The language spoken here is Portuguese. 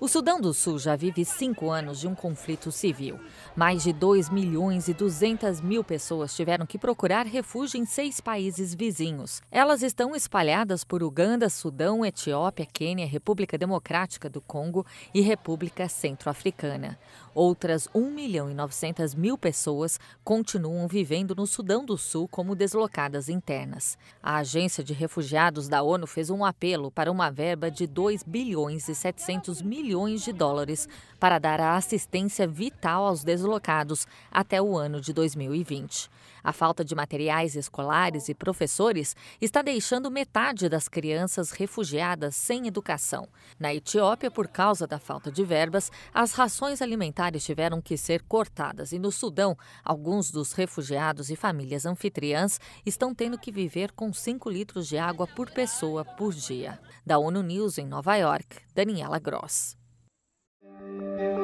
O Sudão do Sul já vive cinco anos de um conflito civil. Mais de 2 milhões e 200 mil pessoas tiveram que procurar refúgio em seis países vizinhos. Elas estão espalhadas por Uganda, Sudão, Etiópia, Quênia, República Democrática do Congo e República Centro-Africana. Outras 1 milhão e 900 mil pessoas continuam vivendo no Sudão do Sul como deslocadas internas. A Agência de Refugiados da ONU fez um apelo para uma verba de 2 bilhões e 700 milhões milhões de dólares para dar a assistência vital aos deslocados até o ano de 2020. A falta de materiais escolares e professores está deixando metade das crianças refugiadas sem educação. Na Etiópia, por causa da falta de verbas, as rações alimentares tiveram que ser cortadas e no Sudão, alguns dos refugiados e famílias anfitriãs estão tendo que viver com 5 litros de água por pessoa por dia. Da ONU News em Nova York, Daniela Gross. Música